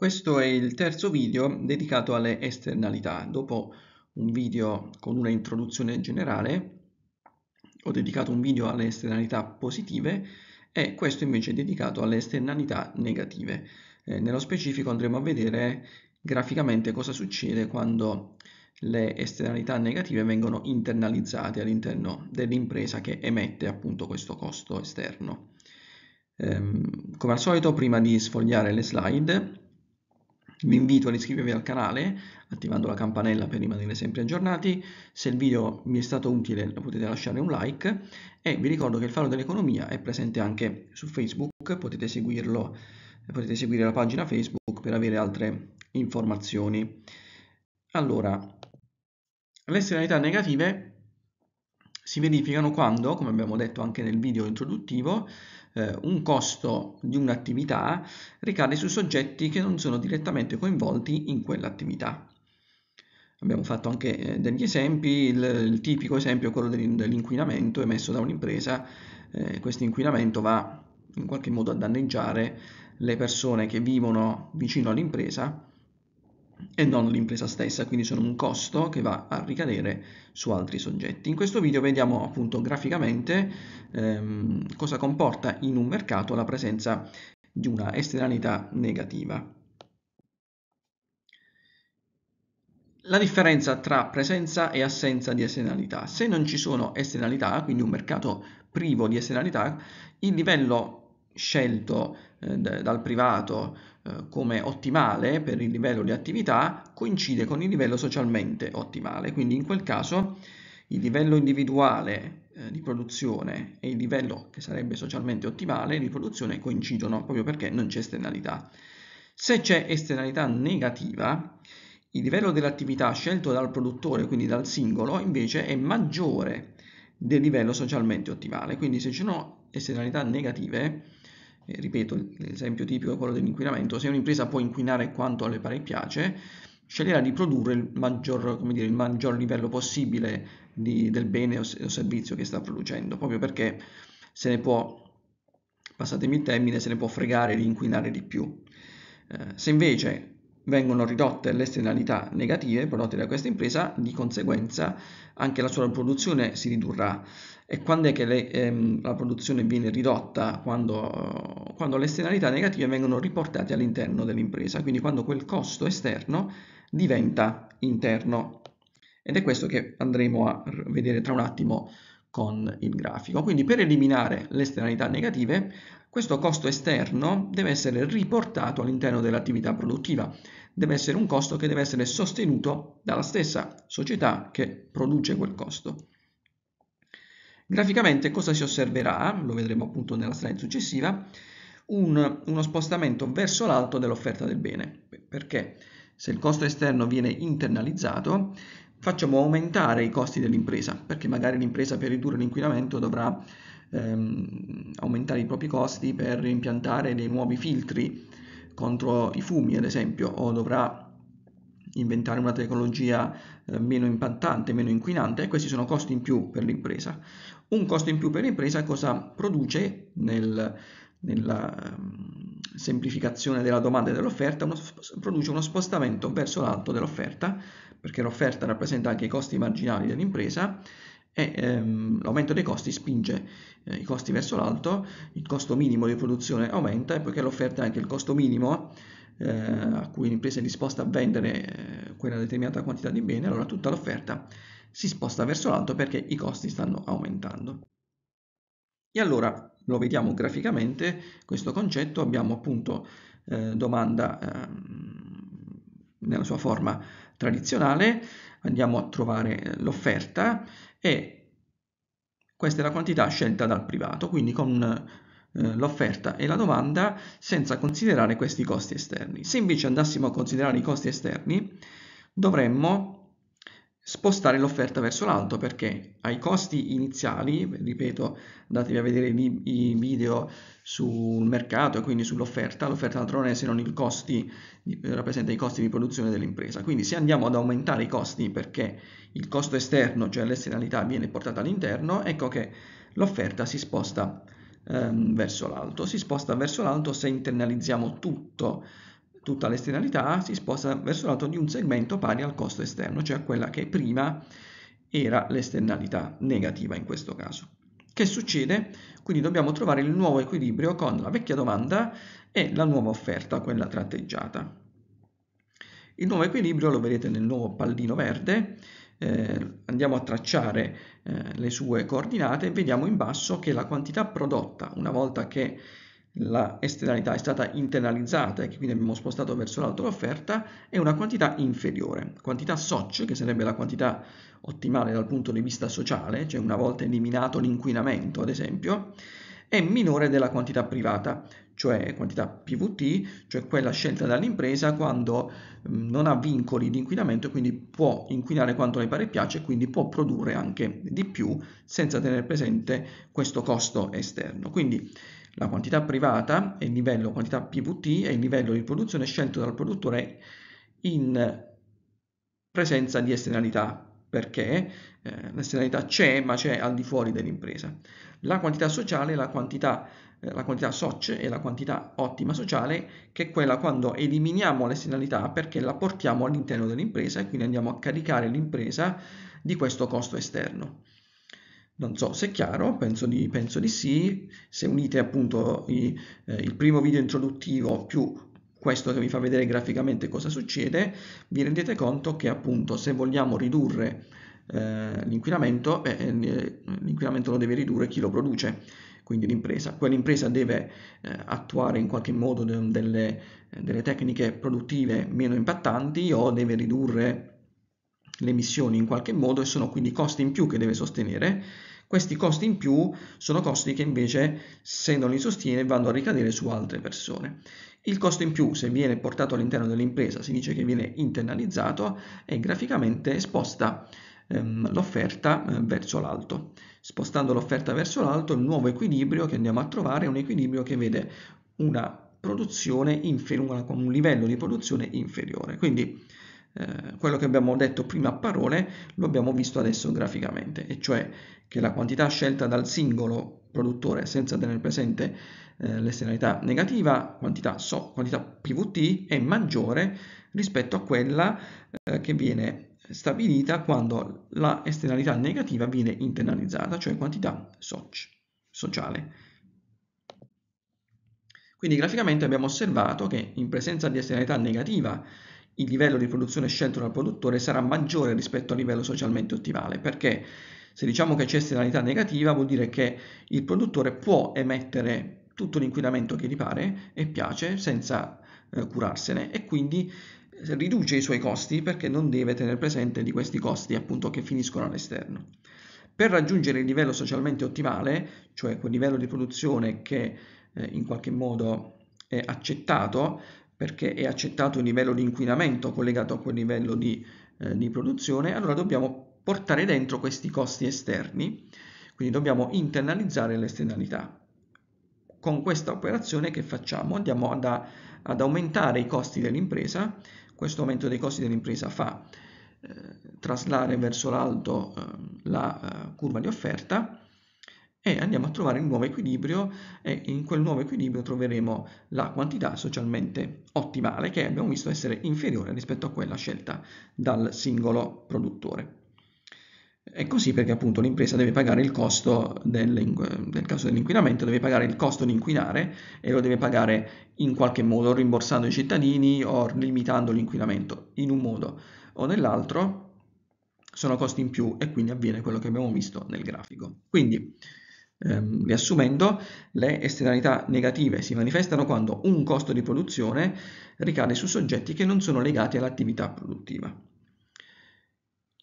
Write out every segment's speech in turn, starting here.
Questo è il terzo video dedicato alle esternalità. Dopo un video con una introduzione generale, ho dedicato un video alle esternalità positive e questo invece è dedicato alle esternalità negative. Eh, nello specifico andremo a vedere graficamente cosa succede quando le esternalità negative vengono internalizzate all'interno dell'impresa che emette appunto questo costo esterno. Ehm, come al solito, prima di sfogliare le slide, vi invito ad iscrivervi al canale attivando la campanella per rimanere sempre aggiornati. Se il video vi è stato utile potete lasciare un like e vi ricordo che il Faro dell'Economia è presente anche su Facebook, potete, seguirlo, potete seguire la pagina Facebook per avere altre informazioni. Allora, le esternalità negative si verificano quando, come abbiamo detto anche nel video introduttivo, eh, un costo di un'attività ricade su soggetti che non sono direttamente coinvolti in quell'attività. Abbiamo fatto anche eh, degli esempi, il, il, tipico esempio è quello dell'inquinamento emesso da un'impresa, eh, questo inquinamento va in qualche modo a danneggiare le persone che vivono vicino all'impresa e non l'impresa stessa, quindi sono un costo che va a ricadere su altri soggetti. In questo video vediamo appunto graficamente ehm, cosa comporta in un mercato la presenza di una esternalità negativa. La differenza tra presenza e assenza di esternalità. Se non ci sono esternalità, quindi un mercato privo di esternalità, il livello scelto eh, dal privato eh, come ottimale per il livello di attività coincide con il livello socialmente ottimale, quindi in quel caso il livello individuale eh, di produzione e il livello che sarebbe socialmente ottimale di produzione coincidono proprio perché non c'è esternalità. Se c'è esternalità negativa, il livello dell'attività scelto dal produttore, quindi dal singolo, invece è maggiore del livello socialmente ottimale, quindi se ci sono esternalità negative, eh, ripeto, l'esempio tipico è quello dell'inquinamento, se un'impresa può inquinare quanto le pare piace, sceglierà di produrre il maggior, dire, il maggior livello possibile di, del bene o, o servizio che sta producendo, proprio perché se ne può, passatemi il termine, se ne può fregare di inquinare di più. Eh, se invece vengono ridotte le esternalità negative prodotte da questa impresa, di conseguenza anche la sua produzione si ridurrà. E quando è che le, ehm, la produzione viene ridotta? Quando, quando le esternalità negative vengono riportate all'interno dell'impresa, quindi quando quel costo esterno diventa interno. Ed è questo che andremo a vedere tra un attimo con il grafico. Quindi per eliminare le esternalità negative questo costo esterno deve essere riportato all'interno dell'attività produttiva, deve essere un costo che deve essere sostenuto dalla stessa società che produce quel costo. Graficamente cosa si osserverà? Lo vedremo appunto nella slide successiva. Un, uno spostamento verso l'alto dell'offerta del bene. Perché se il costo esterno viene internalizzato, facciamo aumentare i costi dell'impresa, perché magari l'impresa per ridurre l'inquinamento dovrà ehm, aumentare i propri costi per impiantare dei nuovi filtri contro i fumi, ad esempio, o dovrà inventare una tecnologia eh, meno impattante, meno inquinante, e questi sono costi in più per l'impresa. Un costo in più per l'impresa cosa produce nel, nella ehm, semplificazione della domanda e dell'offerta? Uno, produce uno spostamento verso l'alto dell'offerta, perché l'offerta rappresenta anche i costi marginali dell'impresa, e ehm, l'aumento dei costi spinge eh, i costi verso l'alto, il costo minimo di produzione aumenta e poiché l'offerta è anche il costo minimo eh, a cui l'impresa è disposta a vendere eh, quella determinata quantità di bene, allora tutta l'offerta si sposta verso l'alto perché i costi stanno aumentando. E allora lo vediamo graficamente, questo concetto, abbiamo appunto eh, domanda ehm, nella sua forma tradizionale, andiamo a trovare eh, l'offerta e questa è la quantità scelta dal privato, quindi con eh, l'offerta e la domanda senza considerare questi costi esterni. Se invece andassimo a considerare i costi esterni, dovremmo spostare l'offerta verso l'alto perché ai costi iniziali, ripeto, andatevi a vedere i, video sul mercato e quindi sull'offerta, l'offerta d'altro non è se non i costi, eh, rappresenta i costi di produzione dell'impresa. Quindi se andiamo ad aumentare i costi perché il costo esterno, cioè l'esternalità, viene portata all'interno, ecco che l'offerta si sposta ehm, verso l'alto. Si sposta verso l'alto se internalizziamo tutto tutta l'esternalità si sposta verso l'alto di un segmento pari al costo esterno, cioè quella che prima era l'esternalità negativa in questo caso. Che succede? Quindi dobbiamo trovare il nuovo equilibrio con la vecchia domanda e la nuova offerta, quella tratteggiata. Il nuovo equilibrio lo vedete nel nuovo pallino verde, eh, andiamo a tracciare eh, le sue coordinate e vediamo in basso che la quantità prodotta una volta che la esternalità è stata internalizzata e quindi abbiamo spostato verso l'alto l'offerta, è una quantità inferiore. Quantità SOC, che sarebbe la quantità ottimale dal punto di vista sociale, cioè una volta eliminato l'inquinamento ad esempio, è minore della quantità privata, cioè quantità PVT, cioè quella scelta dall'impresa quando mm, non ha vincoli di inquinamento e quindi può inquinare quanto le pare piace e quindi può produrre anche di più senza tenere presente questo costo esterno. Quindi la quantità privata è il livello quantità PVT, è il livello di produzione scelto dal produttore in presenza di esternalità, perché eh, l'esternalità c'è ma c'è al di fuori dell'impresa. La quantità sociale è la quantità, eh, la quantità soc e la quantità ottima sociale che è quella quando eliminiamo l'esternalità perché la portiamo all'interno dell'impresa e quindi andiamo a caricare l'impresa di questo costo esterno. Non so se è chiaro, penso di, penso di sì. Se unite appunto i, eh, il primo video introduttivo più questo che vi fa vedere graficamente cosa succede, vi rendete conto che appunto se vogliamo ridurre eh, l'inquinamento, eh, eh l'inquinamento lo deve ridurre chi lo produce, quindi l'impresa. Quell'impresa deve eh, attuare in qualche modo de delle, delle tecniche produttive meno impattanti o deve ridurre le emissioni in qualche modo e sono quindi costi in più che deve sostenere questi costi in più sono costi che invece, se non li sostiene, vanno a ricadere su altre persone. Il costo in più, se viene portato all'interno dell'impresa, si dice che viene internalizzato e graficamente sposta ehm, l'offerta eh, verso l'alto. Spostando l'offerta verso l'alto, il nuovo equilibrio che andiamo a trovare è un equilibrio che vede una produzione inferiore, con un livello di produzione inferiore. Quindi eh, quello che abbiamo detto prima a parole lo abbiamo visto adesso graficamente, e cioè che la quantità scelta dal singolo produttore senza tenere presente eh, l'esternalità negativa, quantità, so, quantità PVT, è maggiore rispetto a quella eh, che viene stabilita quando la esternalità negativa viene internalizzata, cioè quantità soc, sociale. Quindi graficamente abbiamo osservato che in presenza di esternalità negativa il livello di produzione scelto dal produttore sarà maggiore rispetto al livello socialmente ottimale, perché se diciamo che c'è esternalità negativa vuol dire che il produttore può emettere tutto l'inquinamento che gli pare e piace senza eh, curarsene e quindi eh, riduce i suoi costi perché non deve tenere presente di questi costi appunto che finiscono all'esterno. Per raggiungere il livello socialmente ottimale, cioè quel livello di produzione che eh, in qualche modo è accettato, perché è accettato il livello di inquinamento collegato a quel livello di, eh, di produzione, allora dobbiamo portare dentro questi costi esterni, quindi dobbiamo internalizzare l'esternalità. Con questa operazione che facciamo? Andiamo ad, a, ad aumentare i costi dell'impresa, questo aumento dei costi dell'impresa fa eh, traslare verso l'alto ehm, eh, la curva di offerta e andiamo a trovare il nuovo equilibrio e in quel nuovo equilibrio troveremo la quantità socialmente ottimale che abbiamo visto essere inferiore rispetto a quella scelta dal singolo produttore. È così perché appunto l'impresa deve pagare il costo, del, nel caso dell'inquinamento, deve pagare il costo di inquinare e lo deve pagare in qualche modo, rimborsando i cittadini o limitando l'inquinamento in un modo o nell'altro, sono costi in più e quindi avviene quello che abbiamo visto nel grafico. Quindi Ehm, riassumendo, le esternalità negative si manifestano quando un costo di produzione ricade su soggetti che non sono legati all'attività produttiva.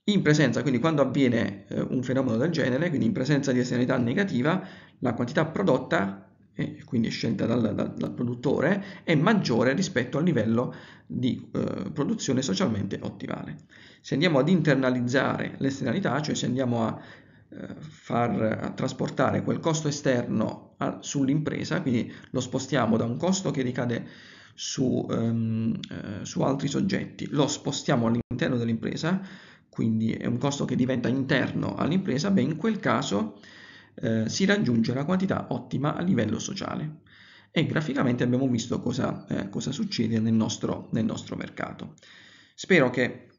In presenza, quindi quando avviene eh, un fenomeno del genere, quindi in presenza di esternalità negativa, la quantità prodotta eh, quindi scelta dal, dal, dal, produttore, è maggiore rispetto al livello di eh, produzione socialmente ottimale. Se andiamo ad internalizzare l'esternalità, cioè se andiamo a far eh, trasportare quel costo esterno a, sull'impresa, quindi lo spostiamo da un costo che ricade su, um, su altri soggetti, lo spostiamo all'interno dell'impresa, quindi è un costo che diventa interno all'impresa, beh in quel caso eh, si raggiunge la quantità ottima a livello sociale. E graficamente abbiamo visto cosa, eh, cosa succede nel nostro, nel nostro mercato. Spero che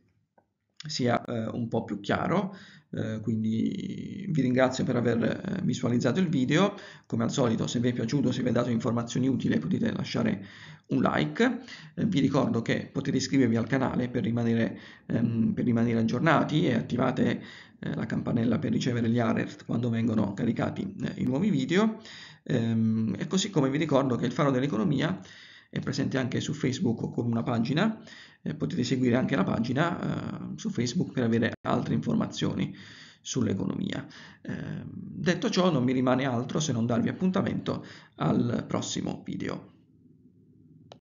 sia eh, un po' più chiaro, eh, quindi vi ringrazio per aver eh, visualizzato il video, come al solito se vi è piaciuto, se vi è dato informazioni utili potete lasciare un like, eh, vi ricordo che potete iscrivervi al canale per rimanere, ehm, per rimanere aggiornati e attivate eh, la campanella per ricevere gli alert quando vengono caricati eh, i nuovi video ehm, e così come vi ricordo che il Faro dell'Economia è presente anche su Facebook con una pagina, eh, potete seguire anche la pagina eh, su Facebook per avere altre informazioni sull'economia. Ehm, detto ciò non mi rimane altro se non darvi appuntamento al prossimo video.